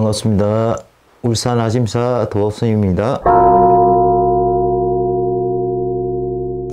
반갑습니다. 울산 아심사 도업선입니다.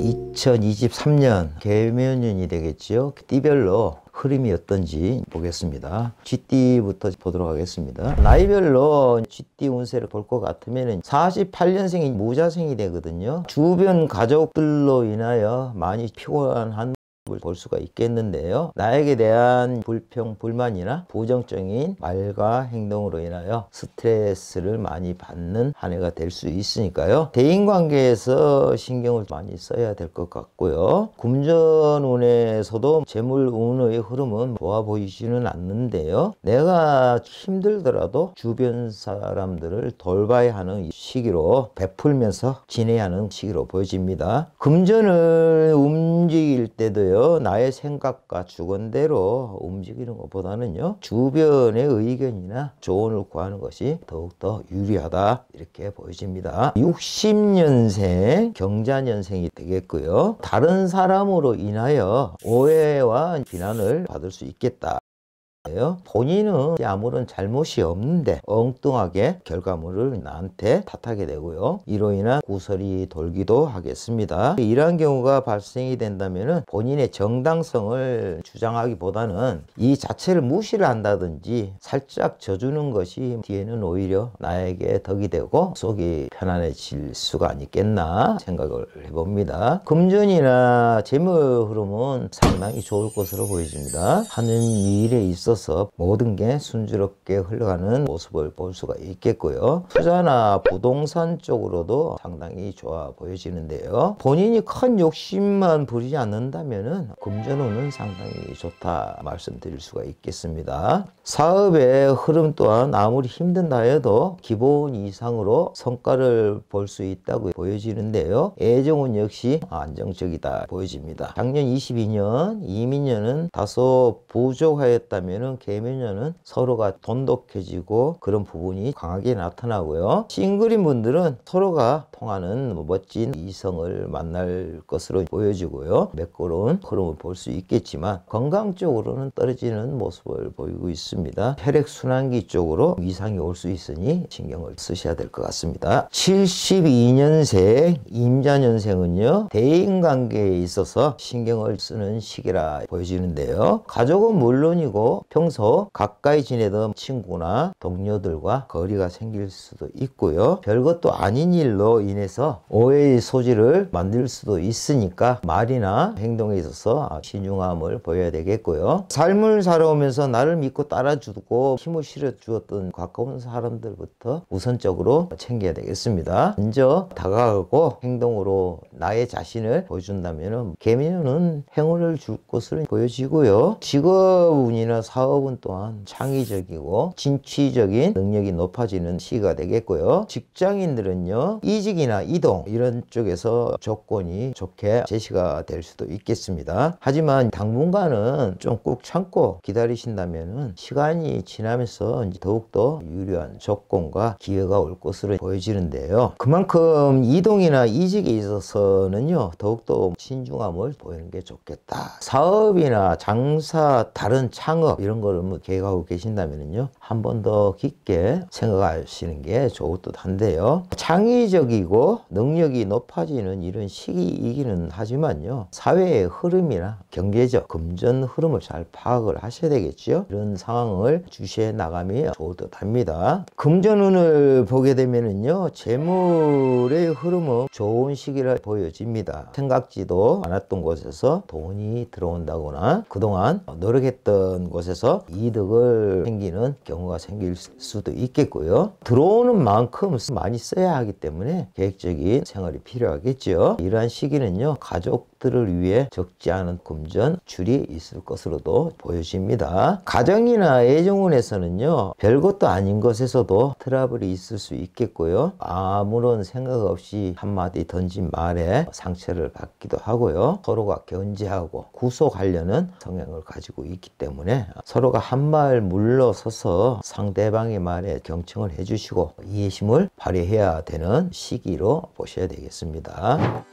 2023년 개면년이 되겠지요. 띠별로 흐름이 어떤지 보겠습니다. 쥐띠부터 보도록 하겠습니다. 나이별로 쥐띠 운세를 볼 것 같으면 48년생이 모자생이 되거든요. 주변 가족들로 인하여 많이 피곤한 볼 수가 있겠는데요. 나에게 대한 불평, 불만이나 부정적인 말과 행동으로 인하여 스트레스를 많이 받는 한 해가 될 수 있으니까요. 대인관계에서 신경을 많이 써야 될 것 같고요. 금전운에서도 재물운의 흐름은 좋아 보이지는 않는데요. 내가 힘들더라도 주변 사람들을 돌봐야 하는 시기로 베풀면서 지내야 하는 시기로 보여집니다. 금전을 움직 이 때도요 나의 생각과 주관대로 움직이는 것보다는요 주변의 의견이나 조언을 구하는 것이 더욱더 유리하다 이렇게 보여집니다 60년생 경자년생이 되겠고요 다른 사람으로 인하여 오해와 비난을 받을 수 있겠다 본인은 아무런 잘못이 없는데 엉뚱하게 결과물을 나한테 탓하게 되고요. 이로 인한 구설이 돌기도 하겠습니다. 이러한 경우가 발생이 된다면 본인의 정당성을 주장하기보다는 이 자체를 무시를 한다든지 살짝 져주는 것이 뒤에는 오히려 나에게 덕이 되고 속이 편안해질 수가 있겠나 생각을 해봅니다. 금전이나 재물 흐름은 상당히 좋을 것으로 보여집니다. 하는 일에 있어서 있어서 모든 게 순조롭게 흘러가는 모습을 볼 수가 있겠고요. 투자나 부동산 쪽으로도 상당히 좋아 보여지는데요. 본인이 큰 욕심만 부리지 않는다면 금전운은 상당히 좋다 말씀드릴 수가 있겠습니다. 사업의 흐름 또한 아무리 힘든다 해도 기본 이상으로 성과를 볼 수 있다고 보여지는데요. 애정운 역시 안정적이다 보여집니다. 작년 22년 이민년은 다소 부족하였다면 이런 개미녀는 서로가 돈독해지고 그런 부분이 강하게 나타나고요. 싱글인 분들은 서로가 통하는 뭐 멋진 이성을 만날 것으로 보여지고요. 매끄러운 흐름을 볼 수 있겠지만 건강 쪽으로는 떨어지는 모습을 보이고 있습니다. 혈액순환기 쪽으로 이상이 올 수 있으니 신경을 쓰셔야 될 것 같습니다. 72년생 임자년생은요. 대인관계에 있어서 신경을 쓰는 시기라 보여지는데요. 가족은 물론이고 평소 가까이 지내던 친구나 동료들과 거리가 생길 수도 있고요. 별것도 아닌 일로 인해서 오해의 소지를 만들 수도 있으니까 말이나 행동에 있어서 신중함을 보여야 되겠고요. 삶을 살아오면서 나를 믿고 따라주고 힘을 실어주었던 가까운 사람들부터 우선적으로 챙겨야 되겠습니다. 먼저 다가가고 행동으로 나의 자신을 보여준다면 개미는 행운을 줄 것을 보여지고요. 직업운이나 사 사업은 또한 창의적이고 진취적인 능력이 높아지는 시기가 되겠고요. 직장인들은요. 이직이나 이동 이런 쪽에서 조건이 좋게 제시가 될 수도 있겠습니다. 하지만 당분간은 좀 꾹 참고 기다리신다면 시간이 지나면서 이제 더욱더 유리한 조건과 기회가 올 것으로 보여지는데요. 그만큼 이동이나 이직에 있어서는요. 더욱더 신중함을 보이는 게 좋겠다. 사업이나 장사, 다른 창업 이런 거를 뭐 계획하고 계신다면요 한 번 더 깊게 생각하시는 게 좋을 듯 한데요 창의적이고 능력이 높아지는 이런 시기이기는 하지만요 사회의 흐름이나 경제적 금전 흐름을 잘 파악을 하셔야 되겠죠 이런 상황을 주시해 나가면 좋을 듯 합니다 금전운을 보게 되면요 재물의 흐름은 좋은 시기라 보여집니다 생각지도 않았던 곳에서 돈이 들어온다거나 그동안 노력했던 곳에서 해서 이득을 생기는 경우가 생길 수도 있겠고요. 들어오는 만큼 많이 써야 하기 때문에 계획적인 생활이 필요하겠죠. 이러한 시기는요. 가족 들을 위해 적지 않은 금전 줄이 있을 것으로도 보여집니다. 가정이나 애정운에서는요. 별것도 아닌 것에서도 트러블이 있을 수 있겠고요. 아무런 생각 없이 한마디 던진 말에 상처를 받기도 하고요. 서로가 견제하고 구속하려는 성향을 가지고 있기 때문에 서로가 한말 물러서서 상대방의 말에 경청을 해주시고 이해심을 발휘해야 되는 시기로 보셔야 되겠습니다.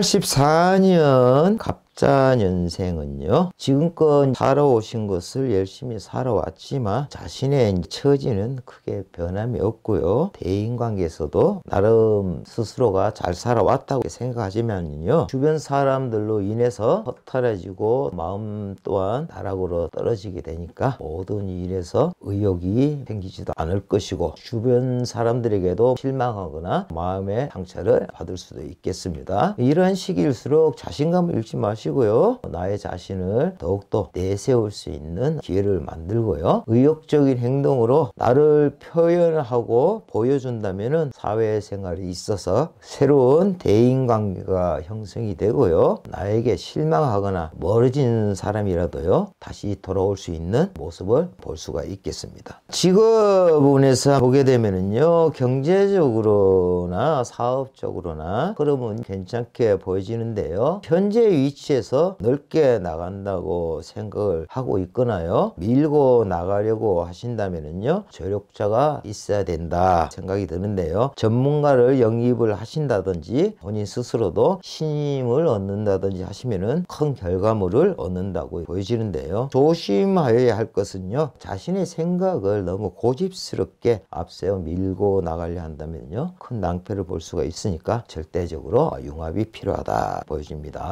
84년 갑 작자년생은요 지금껏 살아오신 것을 열심히 살아왔지만 자신의 처지는 크게 변함이 없고요 대인관계에서도 나름 스스로가 잘 살아왔다고 생각하지만요 주변 사람들로 인해서 허탈해지고 마음 또한 나락으로 떨어지게 되니까 모든 일에서 의욕이 생기지도 않을 것이고 주변 사람들에게도 실망하거나 마음의 상처를 받을 수도 있겠습니다 이러한 시기일수록 자신감을 잃지 마시고 마시고요. 나의 자신을 더욱더 내세울 수 있는 기회를 만들고요. 의욕적인 행동으로 나를 표현하고 보여준다면 사회생활에 있어서 새로운 대인관계가 형성이 되고요. 나에게 실망하거나 멀어진 사람이라도요. 다시 돌아올 수 있는 모습을 볼 수가 있겠습니다. 직업군에서 보게 되면요 경제적으로나 사업적으로나 그러면 괜찮게 보여지는데요. 현재 위치 위치에서 넓게 나간다고 생각을 하고 있거나요 밀고 나가려고 하신다면요 조력자가 있어야 된다 생각이 드는데요 전문가를 영입을 하신다든지 본인 스스로도 신임을 얻는다든지 하시면은 큰 결과물을 얻는다고 보여지는데요 조심하여야 할 것은요 자신의 생각을 너무 고집스럽게 앞세워 밀고 나가려 한다면요 큰 낭패를 볼 수가 있으니까 절대적으로 융합이 필요하다 보여집니다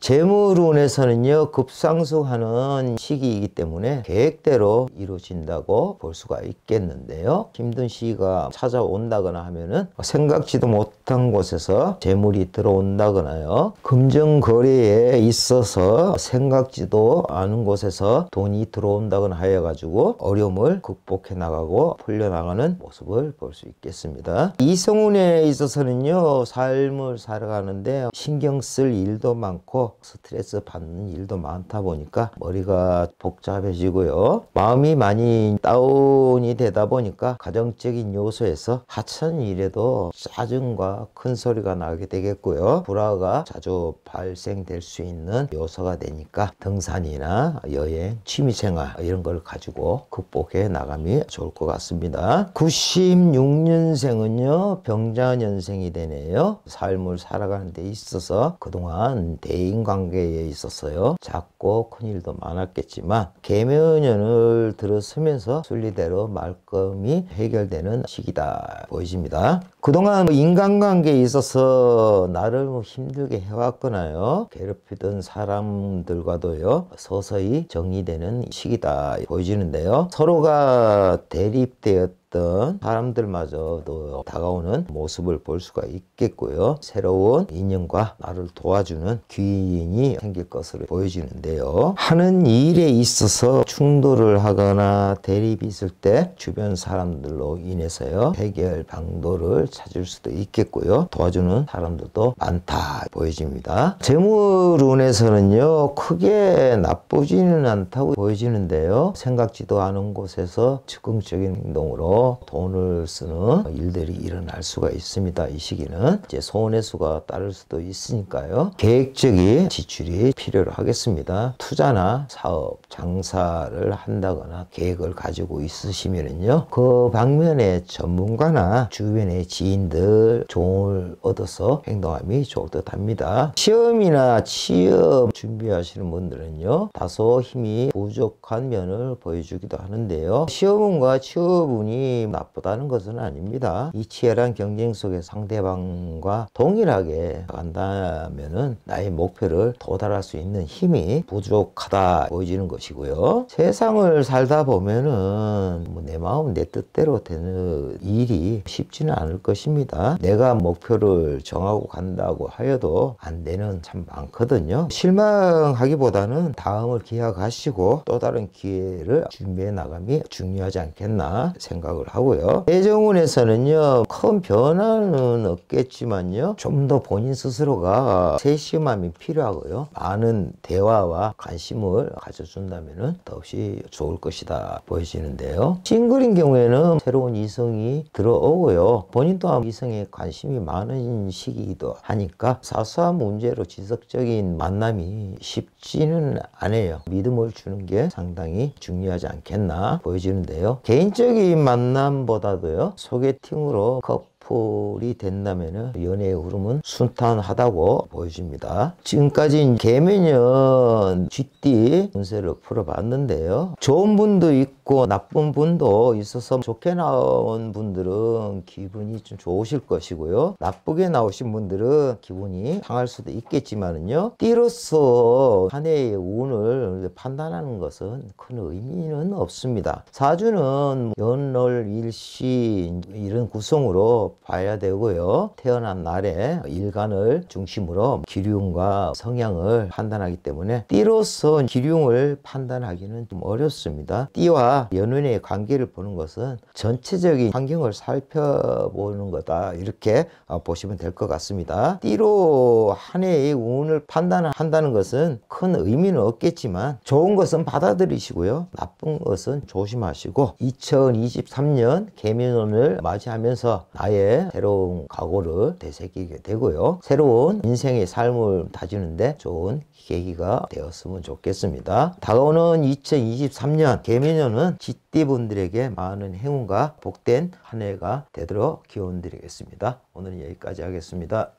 재물운에서는요 급상승하는 시기이기 때문에 계획대로 이루어진다고 볼 수가 있겠는데요 힘든 시기가 찾아온다거나 하면은 생각지도 못한 곳에서 재물이 들어온다거나요 금전거래에 있어서 생각지도 않은 곳에서 돈이 들어온다거나 하여 가지고 어려움을 극복해 나가고 풀려나가는 모습을 볼 수 있겠습니다 이성운에 있어서는요 삶을 살아가는데 신경 쓸 일도 많고 스트레스 받는 일도 많다 보니까 머리가 복잡해지고요. 마음이 많이 다운이 되다 보니까 가정적인 요소에서 하찮은 일에도 짜증과 큰 소리가 나게 되겠고요. 불화가 자주 발생될 수 있는 요소가 되니까 등산이나 여행, 취미생활 이런 걸 가지고 극복해 나가면 좋을 것 같습니다. 96년생은요. 병자년생이 되네요. 삶을 살아가는 데 있어서 그동안 대인 인간관계에 있었어요. 작고 큰일도 많았겠지만 개묘년을들었으면서 순리대로 말끔히 해결되는 시기다 보여집니다. 그동안 인간관계에 있어서 나를 뭐 힘들게 해왔거나요. 괴롭히던 사람들과도요. 서서히 정리되는 시기다 보여지는데요. 서로가 대립되었 않던 사람들마저도 다가오는 모습을 볼 수가 있겠고요. 새로운 인연과 나를 도와주는 귀인이 생길 것으로 보여지는데요. 하는 일에 있어서 충돌을 하거나 대립이 있을 때 주변 사람들로 인해서요. 해결 방도를 찾을 수도 있겠고요. 도와주는 사람들도 많다 보여집니다. 재물운에서는요. 크게 나쁘지는 않다고 보여지는데요. 생각지도 않은 곳에서 즉흥적인 행동으로 돈을 쓰는 일들이 일어날 수가 있습니다. 이 시기는 이제 손해수가 따를 수도 있으니까요. 계획적인 지출이 필요로 하겠습니다. 투자나 사업, 장사를 한다거나 계획을 가지고 있으시면은요. 그 방면에 전문가나 주변의 지인들 조언을 얻어서 행동함이 좋을 듯 합니다. 시험이나 취업 준비하시는 분들은요. 다소 힘이 부족한 면을 보여주기도 하는데요. 시험과 취업운이 나쁘다는 것은 아닙니다. 이 치열한 경쟁 속에 상대방과 동일하게 간다면은 나의 목표를 도달할 수 있는 힘이 부족하다 보여지는 것이고요. 세상을 살다 보면은 뭐내 마음 내 뜻대로 되는 일이 쉽지는 않을 것입니다. 내가 목표를 정하고 간다고 하여도 안 되는 참 많거든요. 실망하기보다는 다음을 기약하시고 또 다른 기회를 준비해 나감이 중요하지 않겠나 생각을 생각을 하고요. 대정원에서는요. 큰 변화는 없겠지만요. 좀 더 본인 스스로가 세심함이 필요하고요. 많은 대화와 관심을 가져준다면 더없이 좋을 것이다 보여지는데요. 싱글인 경우에는 새로운 이성이 들어오고요. 본인 또한 이성에 관심이 많은 시기이기도 하니까 사소한 문제로 지속적인 만남이 쉽지는 않아요. 믿음을 주는 게 상당히 중요하지 않겠나 보여지는데요. 개인적인 만남 만남보다도요 소개팅으로 그 커플이 된다면 은 연애의 흐름은 순탄하다고 보여집니다. 지금까지 개면연 GT 운세를 풀어봤는데요. 좋은 분도 있고 나쁜 분도 있어서 좋게 나온 분들은 기분이 좀 좋으실 것이고요. 나쁘게 나오신 분들은 기분이 상할 수도 있겠지만은요. 띠로서 한 해의 운을 판단하는 것은 큰 의미는 없습니다. 사주는 연월 일시 이런 구성으로 봐야 되고요. 태어난 날에 일간을 중심으로 기륭과 성향을 판단하기 때문에 띠로서 기륭을 판단하기는 좀 어렵습니다. 띠와 연운의 관계를 보는 것은 전체적인 환경을 살펴보는 거다 이렇게 보시면 될 것 같습니다. 띠로 한 해의 운을 판단한다는 것은 큰 의미는 없겠지만 좋은 것은 받아들이시고요. 나쁜 것은 조심하시고 2023년 개면운을 맞이하면서 나의 새로운 각오를 되새기게 되고요. 새로운 인생의 삶을 다지는데 좋은 계기가 되었으면 좋겠습니다. 다가오는 2023년 개미년은 쥐띠분들에게 많은 행운과 복된 한 해가 되도록 기원 드리겠습니다. 오늘은 여기까지 하겠습니다.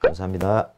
감사합니다.